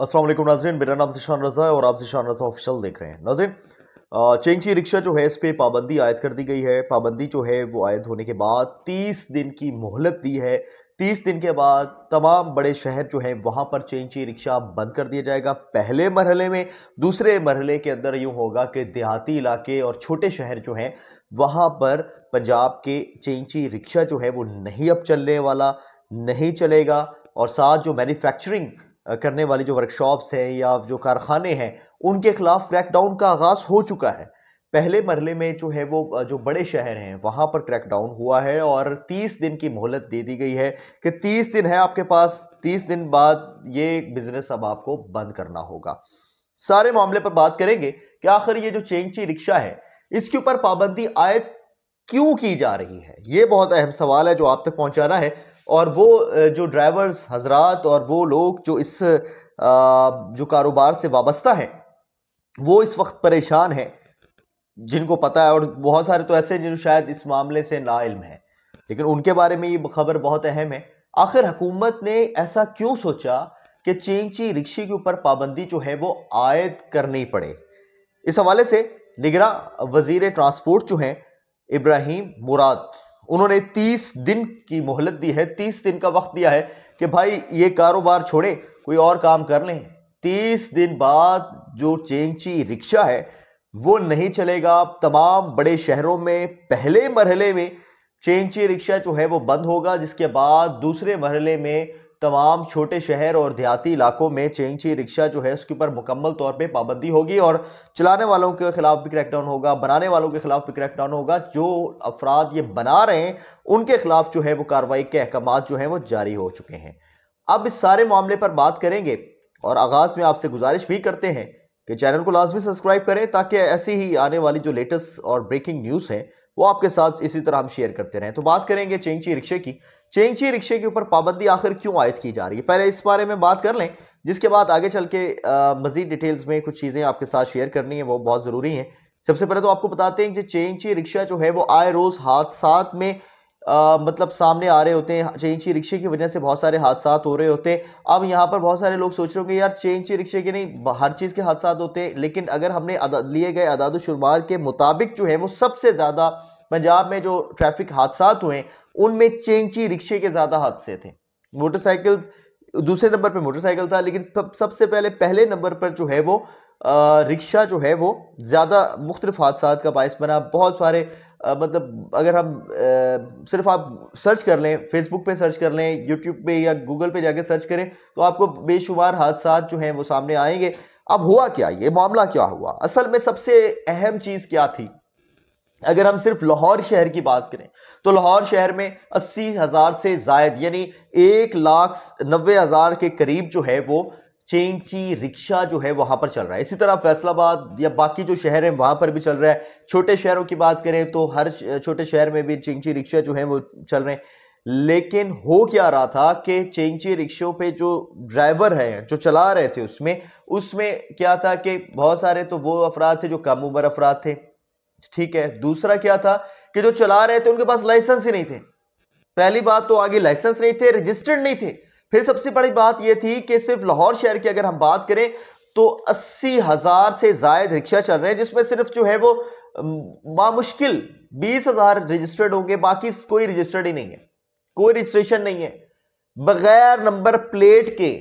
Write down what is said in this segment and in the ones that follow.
असलम नाजरन मेरा नाम शान रज़ा है और आप शान रज़ा ऑफिशियल देख रहे हैं नाजरन चेंगची रिक्शा जो है इस पर पाबंदी आयद कर दी गई है पाबंदी जो है वो आयद होने के बाद तीस दिन की मोहलत दी है तीस दिन के बाद तमाम बड़े शहर जो हैं वहाँ पर चेंची रिक्शा बंद कर दिया जाएगा पहले मरहले में दूसरे मरहले के अंदर यूँ होगा कि देहाती इलाके और छोटे शहर जो हैं वहाँ पर पंजाब के चेंची रिक्शा जो है वो नहीं अब चलने वाला नहीं चलेगा और साथ जो मैन्युफैक्चरिंग करने वाली जो वर्कशॉप्स हैं या जो कारखाने हैं उनके खिलाफ क्रैकडाउन का आगाज़ हो चुका है पहले मरले में जो है वो जो बड़े शहर हैं वहाँ पर क्रैकडाउन हुआ है और 30 दिन की मोहलत दे दी गई है कि 30 दिन है आपके पास 30 दिन बाद ये बिज़नेस अब आपको बंद करना होगा सारे मामले पर बात करेंगे कि आखिर ये जो चेंगची रिक्शा है इसके ऊपर पाबंदी आयद क्यों की जा रही है ये बहुत अहम सवाल है जो आप तक पहुँचाना है और वो जो ड्राइवर्स हजरात और वो लोग जो इस जो कारोबार से वाबस्ता हैं वो इस वक्त परेशान हैं जिनको पता है और बहुत सारे तो ऐसे हैं जिन शायद इस मामले से ना इल्म है लेकिन उनके बारे में ये खबर बहुत अहम है आखिर हुकूमत ने ऐसा क्यों सोचा कि चेंची रिक्शे के ऊपर पाबंदी जो है वो आयद करनी पड़े इस हवाले से निगरा वजीर ट्रांसपोर्ट जो हैं इब्राहिम मुराद उन्होंने तीस दिन की मोहलत दी है तीस दिन का वक्त दिया है कि भाई ये कारोबार छोड़े कोई और काम कर लें तीस दिन बाद जो चेंची रिक्शा है वो नहीं चलेगा तमाम बड़े शहरों में पहले मरहले में चेंची रिक्शा जो है वो बंद होगा जिसके बाद दूसरे मरहले में तमाम छोटे शहर और देहाती इलाकों में चेंगची रिक्शा जो है उसके ऊपर मुकम्मल तौर पे पाबंदी होगी और चलाने वालों के खिलाफ भी क्रैकडाउन होगा बनाने वालों के खिलाफ भी क्रैकडाउन होगा जो अफराद ये बना रहे हैं उनके खिलाफ जो है वो कार्रवाई के अहकाम जो हैं वो जारी हो चुके हैं अब इस सारे मामले पर बात करेंगे और आगाज़ में आपसे गुजारिश भी करते हैं कि चैनल को लाजमी सब्सक्राइब करें ताकि ऐसी ही आने वाली जो लेटेस्ट और ब्रेकिंग न्यूज़ हैं वो आपके साथ इसी तरह हम शेयर करते रहें तो बात करेंगे चेंगची रिक्शे की चेंगची रिक्शे के ऊपर पाबंदी आखिर क्यों आयद की जा रही है पहले इस बारे में बात कर लें जिसके बाद आगे चल के मज़ीद डिटेल्स में कुछ चीज़ें आपके साथ शेयर करनी है वो बहुत ज़रूरी हैं सबसे पहले तो आपको बताते हैं कि चेंगची रिक्शा जो है वो आए रोज़ हादसा में आ, मतलब सामने आ रहे होते हैं चेंची रिक्शे की वजह से बहुत सारे हादसा हो रहे होते हैं अब यहाँ पर बहुत सारे लोग सोच रहे होंगे यार चेंची रिक्शे के नहीं हर चीज़ के हादसा होते हैं लेकिन अगर हमने लिए गए अदाद शुमार के मुताबिक जो है वो सबसे ज़्यादा पंजाब में जो ट्रैफिक हादसा हुए उनमें चेंची रिक्शे के ज़्यादा हादसे थे मोटरसाइकिल दूसरे नंबर पर मोटरसाइकिल था लेकिन सबसे पहले पहले नंबर पर जो है वो रिक्शा जो है वो ज़्यादा मुख्तलिफ हादसा का बायस बना बहुत सारे मतलब अगर हम आ, सिर्फ आप सर्च कर लें फेसबुक पे सर्च कर लें यूट्यूब पे या गूगल पे जाके सर्च करें तो आपको बेशुमार हादसा जो हैं वो सामने आएंगे अब हुआ क्या ये मामला क्या हुआ असल में सबसे अहम चीज़ क्या थी अगर हम सिर्फ लाहौर शहर की बात करें तो लाहौर शहर में अस्सी हज़ार से जायद यानी एक लाख नबे हज़ार के करीब जो है वो चेंची रिक्शा जो है वहां पर चल रहा है इसी तरह फैसलाबाद या बाकी जो शहर हैं वहां पर भी चल रहा है छोटे शहरों की बात करें तो हर छोटे शहर में भी चेंची रिक्शा जो है वो चल रहे हैं लेकिन हो क्या रहा था कि चेंची रिक्शों पे जो ड्राइवर है जो चला रहे थे उसमें उसमें क्या था कि बहुत सारे तो वो अफराद थे जो कम उम्र अफराद थे ठीक है दूसरा क्या था कि जो चला रहे थे उनके पास लाइसेंस ही नहीं थे पहली बात तो आगे लाइसेंस नहीं थे रजिस्टर्ड नहीं थे फिर सबसे बड़ी बात यह थी कि सिर्फ लाहौर शहर की अगर हम बात करें तो अस्सी हज़ार से जायद रिक्शा चल रहे हैं जिसमें सिर्फ जो है वो मामुश्किल बीस हज़ार रजिस्टर्ड होंगे बाकी कोई रजिस्टर्ड ही नहीं है कोई रजिस्ट्रेशन नहीं है बगैर नंबर प्लेट के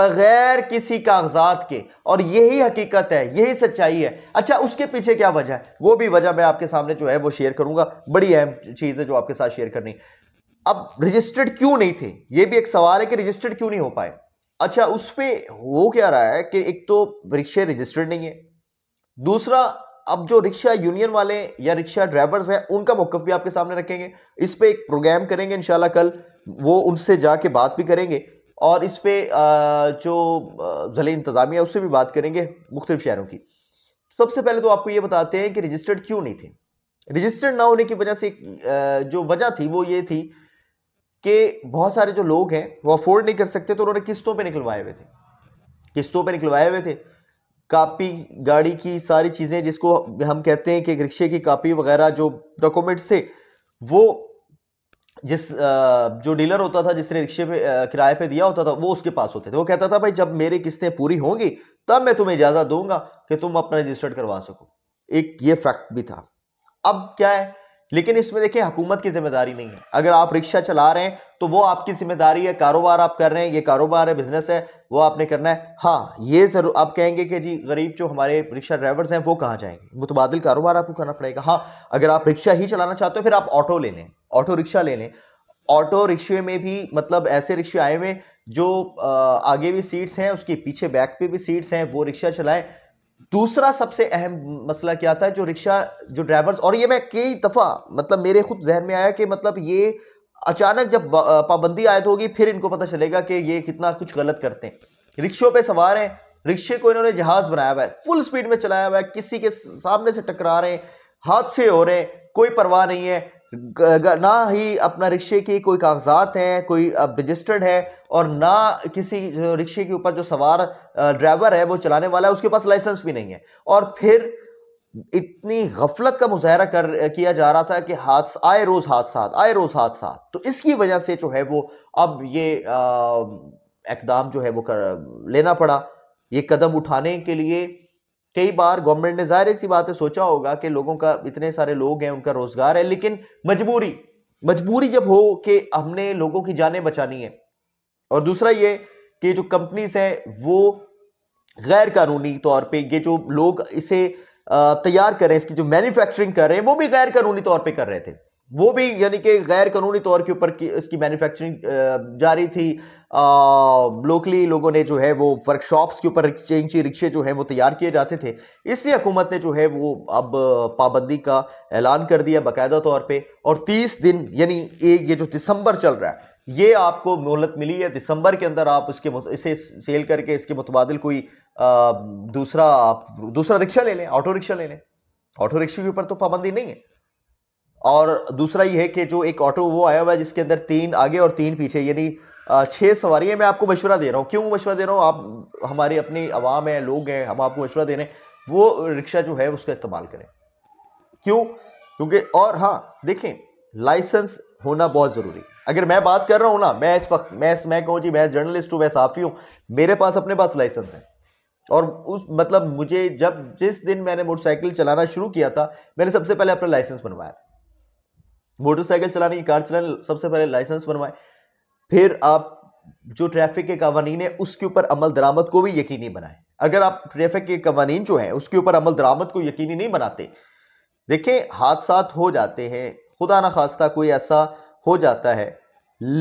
बगैर किसी कागजात के और यही हकीकत है यही सच्चाई है अच्छा उसके पीछे क्या वजह है वो भी वजह मैं आपके सामने जो है वो शेयर करूंगा बड़ी अहम चीज़ है जो आपके साथ शेयर करनी अब रजिस्टर्ड क्यों नहीं थे ये भी एक सवाल है कि रजिस्टर्ड क्यों नहीं हो पाए अच्छा उस पर हो क्या रहा है कि एक तो रिक्शे रजिस्टर्ड नहीं है दूसरा अब जो रिक्शा यूनियन वाले या रिक्शा ड्राइवर्स हैं उनका मौकफ भी आपके सामने रखेंगे इस पर एक प्रोग्राम करेंगे इनशाला कल वो उनसे जाके बात भी करेंगे और इस पर जो जल इंतज़ामिया उससे भी बात करेंगे मुख्तलिफ शहरों की सबसे पहले तो आपको ये बताते हैं कि रजिस्टर्ड क्यों नहीं थे रजिस्टर्ड ना होने की वजह से जो वजह थी वो ये थी कि बहुत सारे जो लोग हैं वो अफोर्ड नहीं कर सकते तो उन्होंने किस्तों पे निकलवाए हुए थे किस्तों पे निकलवाए हुए थे कापी गाड़ी की सारी चीज़ें जिसको हम कहते हैं कि रिक्शे की कापी वगैरह जो डॉक्यूमेंट्स थे वो जिस जो डीलर होता था जिसने रिक्शे पे किराए पे दिया होता था वो उसके पास होते थे वो कहता था भाई जब मेरी किस्तें पूरी होंगी तब मैं तुम्हें इजाज़त दूंगा कि तुम अपना रजिस्टर्ड करवा सको एक ये फैक्ट भी था अब क्या है लेकिन इसमें देखिए हुकूमत की जिम्मेदारी नहीं है अगर आप रिक्शा चला रहे हैं तो वो आपकी जिम्मेदारी है कारोबार आप कर रहे हैं ये कारोबार है बिजनेस है वो आपने करना है हाँ ये जरूर आप कहेंगे कि जी गरीब जो हमारे रिक्शा ड्राइवर्स हैं वो कहाँ जाएंगे मुतबादल कारोबार आपको करना पड़ेगा हाँ अगर आप रिक्शा ही चलाना चाहते हो फिर आप ऑटो ले लें ऑटो रिक्शा ले लें ऑटो रिक्शे में भी मतलब ऐसे रिक्शे आए हुए जो आगे भी सीट्स हैं उसके पीछे बैक पे भी सीट्स हैं वो रिक्शा चलाएं दूसरा सबसे अहम मसला क्या था जो रिक्शा जो ड्राइवर्स और ये मैं कई दफ़ा मतलब मेरे खुद जहन में आया कि मतलब ये अचानक जब पाबंदी आयत होगी फिर इनको पता चलेगा कि ये कितना कुछ गलत करते हैं रिक्शों पे सवार हैं रिक्शे को इन्होंने जहाज बनाया हुआ है फुल स्पीड में चलाया हुआ है किसी के सामने से टकरा रहे हैं हादसे हो रहे हैं कोई परवाह नहीं है ना ही अपना रिक्शे के कोई कागजात हैं कोई रजिस्टर्ड है और ना किसी रिक्शे के ऊपर जो सवार ड्राइवर है वो चलाने वाला है उसके पास लाइसेंस भी नहीं है और फिर इतनी गफलत का मुजाहरा कर किया जा रहा था कि हादसा आए रोज हादसा आए रोज हादसा तो इसकी वजह से जो है वो अब ये इकदाम जो है वो कर लेना पड़ा ये कदम उठाने के लिए कई बार गवर्नमेंट ने जाहिर सी बात है सोचा होगा कि लोगों का इतने सारे लोग हैं उनका रोजगार है लेकिन मजबूरी मजबूरी जब हो कि हमने लोगों की जानें बचानी है और दूसरा ये कि जो कंपनीज हैं वो गैर कानूनी तौर पे ये जो लोग इसे तैयार कर रहे हैं इसकी जो मैन्युफैक्चरिंग कर रहे हैं वो भी गैर कानूनी तौर पे कर रहे थे वो भी यानी कि गैर कानूनी तौर के ऊपर इसकी मैन्युफैक्चरिंग जारी थी लोकली लोगों ने जो है वो वर्कशॉप्स के ऊपर चेंची रिक्शे जो हैं वो तैयार किए जाते थे इसलिए हुकूमत ने जो है वो अब पाबंदी का ऐलान कर दिया बाकायदा तौर पे और 30 दिन यानी एक ये जो दिसंबर चल रहा है ये आपको मोहलत मिली है दिसंबर के अंदर आप इसके इसे सेल करके इसके मुतबादल कोई आ, दूसरा आप दूसरा रिक्शा ले लें ऑटो रिक्शा ले लें ऑटो रिक्शे के ऊपर तो पाबंदी नहीं है और दूसरा ये है कि जो एक ऑटो वो आया हुआ है जिसके अंदर तीन आगे और तीन पीछे यानी छः सवारी है मैं आपको मशवरा दे रहा हूँ क्यों मशवरा दे रहा हूँ आप हमारी अपनी आवाम है लोग हैं हम आपको मशवरा दे रहे हैं वो रिक्शा जो है उसका इस्तेमाल करें क्यों क्योंकि और हाँ देखें लाइसेंस होना बहुत ज़रूरी अगर मैं बात कर रहा हूँ ना मैं इस वक्त मैं मैं कहूँ जी मैं जर्नलिस्ट हूँ मैं साफ़ी हूँ मेरे पास अपने पास लाइसेंस है और उस मतलब मुझे जब जिस दिन मैंने मोटरसाइकिल चलाना शुरू किया था मैंने सबसे पहले अपना लाइसेंस बनवाया मोटरसाइकिल चलाने की कार चलाने सबसे पहले लाइसेंस बनवाए फिर आप जो ट्रैफिक के कवानीन है उसके ऊपर अमल दरामद को भी यकीनी बनाएं अगर आप ट्रैफिक के कवानीन जो है उसके ऊपर अमल दरामद को यकीनी नहीं बनाते देखें हादसा हो जाते हैं खुदा ना खास्ता कोई ऐसा हो जाता है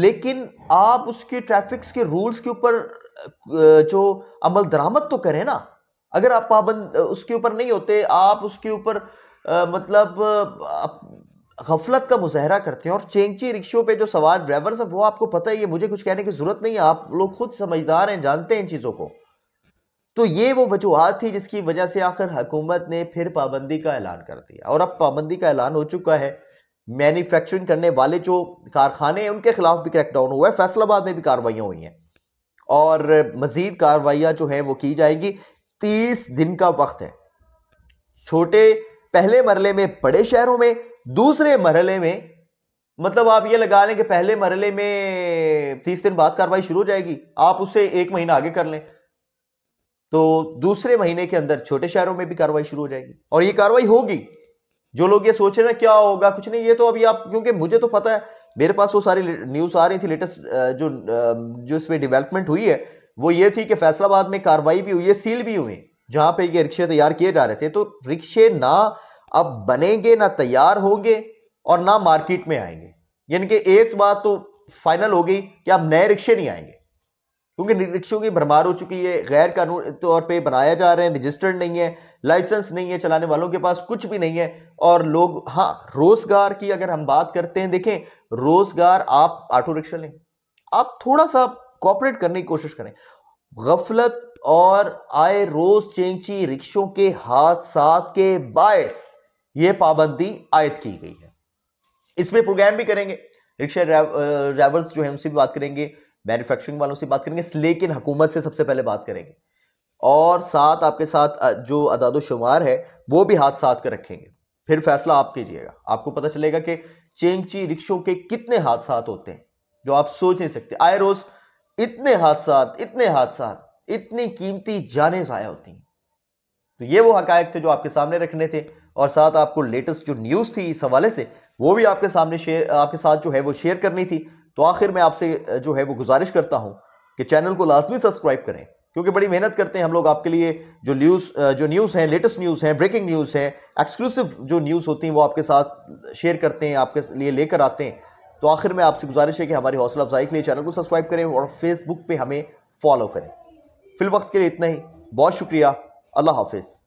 लेकिन आप उसके ट्रैफिक्स के रूल्स के ऊपर जो अमल दरामद तो करें ना अगर आप पाबंद उसके ऊपर नहीं होते आप उसके ऊपर मतलब गफलत का मुजाहरा करते हैं और चेंगची रिक्शों पे जो सवार ड्राइवर्स हैं वो आपको पता ही है मुझे कुछ कहने की जरूरत नहीं है आप लोग खुद समझदार हैं जानते हैं इन चीज़ों को तो ये वो वजूहत थी जिसकी वजह से आखिर हुकूमत ने फिर पाबंदी का ऐलान कर दिया और अब पाबंदी का ऐलान हो चुका है मैन्युफैक्चरिंग करने वाले जो कारखाने हैं उनके खिलाफ भी क्रैकडाउन हुआ है फैसलाबाद में भी कार्रवाइयाँ हुई हैं और मज़ीद कार्रवाइयाँ जो हैं वो की जाएंगी तीस दिन का वक्त है छोटे पहले मरले में बड़े शहरों में दूसरे मरले में मतलब आप ये लगा लें कि पहले मरले में तीस दिन बाद कार्रवाई शुरू हो जाएगी आप उससे एक महीना आगे कर लें तो दूसरे महीने के अंदर छोटे शहरों में भी कार्रवाई शुरू हो जाएगी और ये कार्रवाई होगी जो लोग ये सोच रहे हैं क्या होगा कुछ नहीं ये तो अभी आप क्योंकि मुझे तो पता है मेरे पास वो सारी न्यूज़ आ रही थी लेटेस्ट जो जो इसमें डेवलपमेंट हुई है वो ये थी कि फैसलाबाद में कार्रवाई भी हुई है सील भी हुई जहां पे ये रिक्शे तैयार किए जा रहे थे तो रिक्शे ना अब बनेंगे ना तैयार होंगे और ना मार्केट में आएंगे यानी कि एक बात तो फाइनल हो गई कि अब नए रिक्शे नहीं आएंगे क्योंकि रिक्शों की भरमार हो चुकी है गैर कानूनी तौर पे बनाया जा रहे हैं रजिस्टर्ड नहीं है लाइसेंस नहीं है चलाने वालों के पास कुछ भी नहीं है और लोग हाँ रोजगार की अगर हम बात करते हैं देखें रोजगार आप ऑटो रिक्शा लें आप थोड़ा सा कॉपरेट करने की कोशिश करें गफलत और आए रोज चेंची रिक्शों के हादसात के बायस ये पाबंदी आयद की गई है इसमें प्रोग्राम भी करेंगे रिक्शा ड्राइवर्स जो है उनसे भी बात करेंगे मैन्युफैक्चरिंग वालों से बात करेंगे लेकिन हुकूमत से सबसे पहले बात करेंगे और साथ आपके साथ जो अदाद शुमार है वो भी हाथ साथ कर रखेंगे फिर फैसला आप कीजिएगा आपको पता चलेगा कि चेंगची रिक्शों के कितने हादसा होते हैं जो आप सोच नहीं सकते आए रोज इतने हादसा इतने हादसा इतनी कीमती जाने ज़ाया होती हैं तो ये वो हकायक थे जो आपके सामने रखने थे और साथ आपको लेटेस्ट जो न्यूज़ थी इस हवाले से वो भी आपके सामने शेयर आपके साथ जो है वो शेयर करनी थी तो आखिर मैं आपसे जो है वो गुजारिश करता हूँ कि चैनल को लाजमी सब्सक्राइब करें क्योंकि बड़ी मेहनत करते हैं हम लोग आपके लिए जो न्यूज़ जो न्यूज़ हैं लेटेस्ट न्यूज़ हैं ब्रेकिंग न्यूज़ हैं एक्सक्लूसिव जो न्यूज़ होती हैं वो आपके साथ शेयर करते हैं आपके लिए लेकर आते हैं तो आखिर में आपसे गुजारिश है कि हमारी हौसला अफजाई के लिए चैनल को सब्सक्राइब करें और फेसबुक पर हमें फॉलो करें फिल वक्त के लिए इतना ही बहुत शुक्रिया अल्लाह हाफिज़